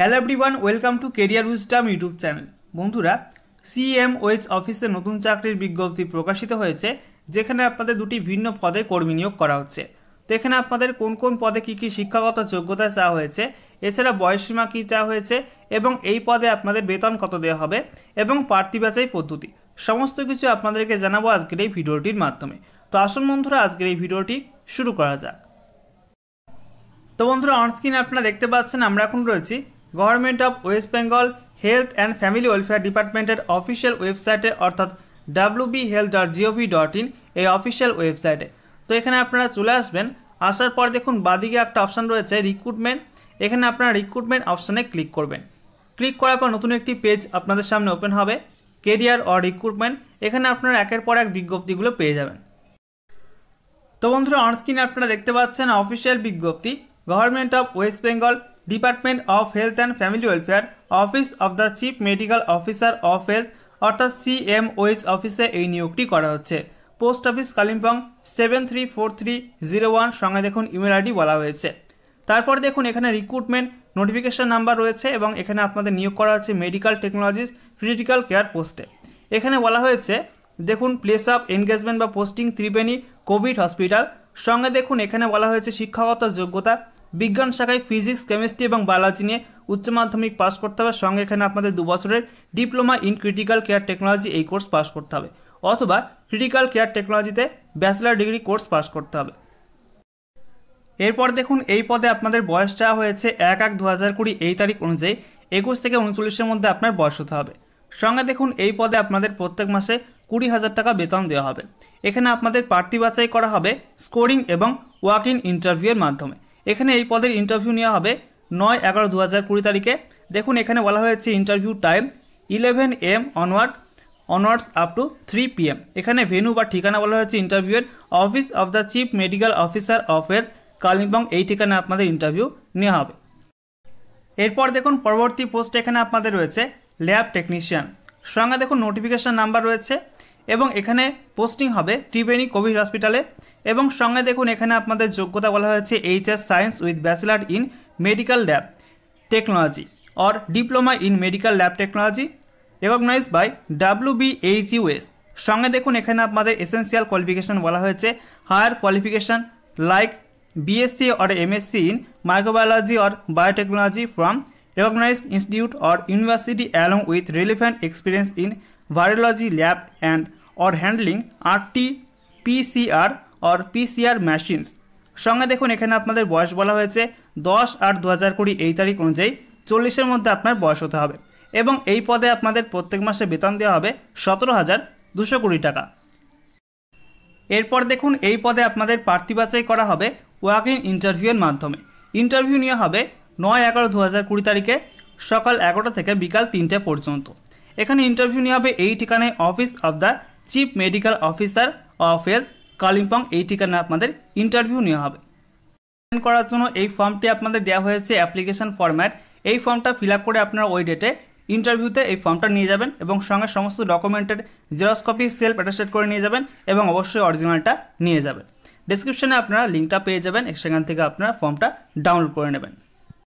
hello everyone welcome to career wisdom YouTube channel বন্ধুরা CM ওয়েজ অফিসে নতুন চাকরির বিজ্ঞপ্তি প্রকাশিত হয়েছে যেখানে আপনাদের দুটি ভিন্ন পদে কর্মী নিয়োগ করা হচ্ছে তো এখানে আপনাদের কোন কোন পদে কী কী শিক্ষাগত যোগ্যতা চাওয়া হয়েছে এছাড়া বয়সীমা কী চাওয়া হয়েছে এবং এই পদে আপনাদের বেতন কত দেওয়া হবে এবং প্রার্থী বাঁচাই পদ্ধতি সমস্ত কিছু আপনাদেরকে জানাবো আজকের এই ভিডিওটির মাধ্যমে তো আসুন বন্ধুরা আজকের এই ভিডিওটি শুরু করা যাক তো বন্ধুরা অনস্ক্রিনে আপনারা দেখতে পাচ্ছেন আমরা এখন রয়েছি government of West Bengal health and family welfare ডিপার্টমেন্টের অফিসিয়াল ওয়েবসাইটে অর্থাৎ W B health dot gov dot in এই অফিসিয়াল ওয়েবসাইটে তো এখানে আপনারা চলে আসবেন আসার পর দেখুন বাদিকে একটা অপশান রয়েছে রিক্রুটমেন্ট এখানে আপনারা রিক্রুটমেন্ট অপশানে ক্লিক করবেন ক্লিক করার পর নতুন একটি পেজ আপনাদের সামনে ওপেন হবে কেরিয়ার অর রিক্রুটমেন্ট এখানে আপনারা একের পর এক বিজ্ঞপ্তিগুলো পেয়ে যাবেন তো বন্ধুরা অনস্ক্রিনে আপনারা দেখতে পাচ্ছেন অফিসিয়াল বিজ্ঞপ্তি government of West Bengal department of health and family welfare office of the chief medical officer of health অর্থাৎ সিএমওএইচ অফিসে এই নিয়োগটি করা হচ্ছে post office Kalimpong seven three four three zero one সঙ্গে দেখুন ইমেল আইডি বলা হয়েছে তারপর দেখুন এখানে রিক্রুটমেন্ট নোটিফিকেশান নাম্বার রয়েছে এবং এখানে আপনাদের নিয়োগ করা হচ্ছে মেডিকেল টেকনোলজিস ক্রিটিক্যাল কেয়ার পোস্টে এখানে বলা হয়েছে দেখুন প্লেস অফ এনগেজমেন্ট বা পোস্টিং ত্রিবেণী কোভিড হসপিটাল সঙ্গে দেখুন এখানে বলা হয়েছে শিক্ষাগত যোগ্যতা বিজ্ঞান শাখায় ফিজিক্স কেমিস্ট্রি এবং বায়োলজি নিয়ে উচ্চ মাধ্যমিক পাস করতে হবে সঙ্গে এখানে আপনাদের দুবছরের diploma in critical care technology এই কোর্স পাস করতে হবে অথবা ক্রিটিক্যাল কেয়ার টেকনোলজিতে ব্যাচেলার ডিগ্রি কোর্স পাস করতে হবে এরপর দেখুন এই পদে আপনাদের বয়স চাওয়া হয়েছে এক এক দু হাজার কুড়ি এই তারিখ অনুযায়ী একুশ থেকে উনচল্লিশের মধ্যে আপনার বয়স হতে হবে সঙ্গে দেখুন এই পদে আপনাদের প্রত্যেক মাসে কুড়ি হাজার টাকা বেতন দেওয়া হবে এখানে আপনাদের প্রার্থী বাছাই করা হবে স্কোরিং এবং ওয়াক ইন ইন্টারভিউয়ের মাধ্যমে এখানে এই পদের ইন্টারভিউ নেওয়া হবে নয় এগারো দু হাজার কুড়ি তারিখে দেখুন এখানে বলা হয়েছে interview time eleven AM onward onwards up to three P M এখানে ভেনু বা ঠিকানা বলা হয়েছে ইন্টারভিউয়ের office of the chief medical officer of health Kalimpong এই ঠিকানা আপনাদের ইন্টারভিউ নেওয়া হবে এরপর দেখুন পরবর্তী পোস্ট এখানে আপনাদের রয়েছে ল্যাব টেকনিশিয়ান সঙ্গে দেখুন নোটিফিকেশান নাম্বার রয়েছে এবং এখানে পোস্টিং হবে ত্রিবেণী কোভিড হসপিটালে এবং সঙ্গে দেখুন এখানে আপনাদের যোগ্যতা বলা হয়েছে H S science with bachelor in medical lab technology or diploma in medical lab technology recognise by W B H US সঙ্গে দেখুন এখানে আপনাদের এসেন্সিয়াল কোয়ালিফিকেশান বলা হয়েছে higher qualification like BSc or MSc in microbiology or biotechnology from institute or university along with with experience in in lab and or handling R T PCR or PCR machines সঙ্গে দেখুন এখানে আপনাদের বয়স বলা হয়েছে দশ আট দু হাজার কুড়ি এই তারিখ অনুযায়ী চল্লিশের মধ্যে আপনার বয়স হতে হবে এবং এই পদে আপনাদের প্রত্যেক মাসে বেতন দেওয়া হবে সতেরো হাজার দুশো কুড়ি টাকা এরপর দেখুন এই পদে আপনাদের প্রার্থী বাছাই করা হবে ওয়াক ইন ইন্টারভিউয়ের মাধ্যমে ইন্টারভিউ নিয়ে হবে নয় এগারো দু হাজার কুড়ি তারিখে সকাল এগারোটা থেকে বিকাল তিনটে পর্যন্ত এখানে ইন্টারভিউ নিয়ে হবে এই ঠিকানায় office of the chief medical officer of health Kalimpong এই ঠিকানা আপনাদের ইন্টারভিউ নেওয়া হবে করার জন্য এই ফর্মটি আপনাদের দেওয়া হয়েছে অ্যাপ্লিকেশন ফর্ম্যাট এই ফর্মটা ফিল করে আপনারা ওই ডেটে ইন্টারভিউতে এই ফর্মটা নিয়ে যাবেন এবং সঙ্গে সমস্ত ডকুমেন্টের জেরক্স কপি সেলফ অ্যাটাস্টেড করে নিয়ে যাবেন এবং অবশ্যই অরিজিনালটা নিয়ে যাবেন ডিসক্রিপশানে আপনারা লিঙ্কটা পেয়ে যাবেন সেখান থেকে আপনারা ফর্মটা ডাউনলোড করে নেবেন